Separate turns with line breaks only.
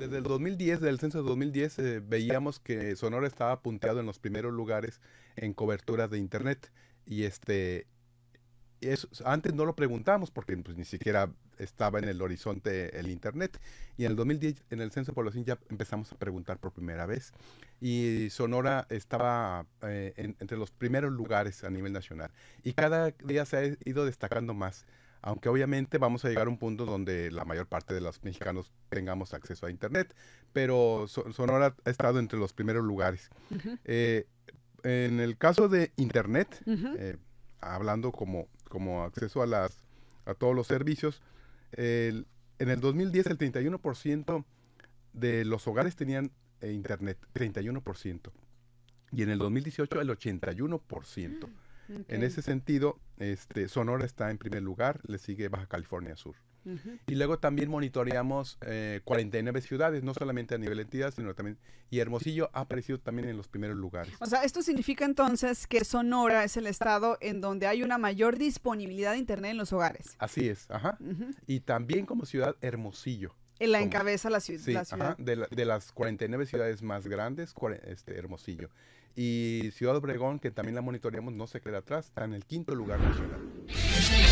desde el 2010, del censo de 2010, eh, veíamos que Sonora estaba punteado en los primeros lugares en coberturas de Internet. Y este, antes no lo preguntamos porque pues, ni siquiera estaba en el horizonte el Internet. Y en el 2010, en el Censo de Población, ya empezamos a preguntar por primera vez. Y Sonora estaba eh, entre los primeros lugares a nivel nacional. Y cada día se ha ido destacando más aunque obviamente vamos a llegar a un punto donde la mayor parte de los mexicanos tengamos acceso a Internet, pero Sonora ha estado entre los primeros lugares. Eh, en el caso de Internet, eh, hablando como, como acceso a, las, a todos los servicios, en el 2010 el 31% de los hogares tenían eh, Internet, 31%, y en el 2018 el 81%. En ese sentido, este, Sonora está en primer lugar, le sigue Baja California Sur. Y luego también monitoreamos 49 eh, ciudades, no solamente a nivel entidad, sino también. Y Hermosillo ha aparecido también en los primeros lugares.
O sea, esto significa entonces que Sonora es el estado en donde hay una mayor disponibilidad de Internet en los hogares.
Así es, ajá. Y también como ciudad Hermosillo.
En la encabeza la, ciudad.
de, las 49 ciudades más grandes, este, Hermosillo. Y Ciudad Obregón, que también la monitoreamos, no se queda atrás, está en el quinto lugar nacional.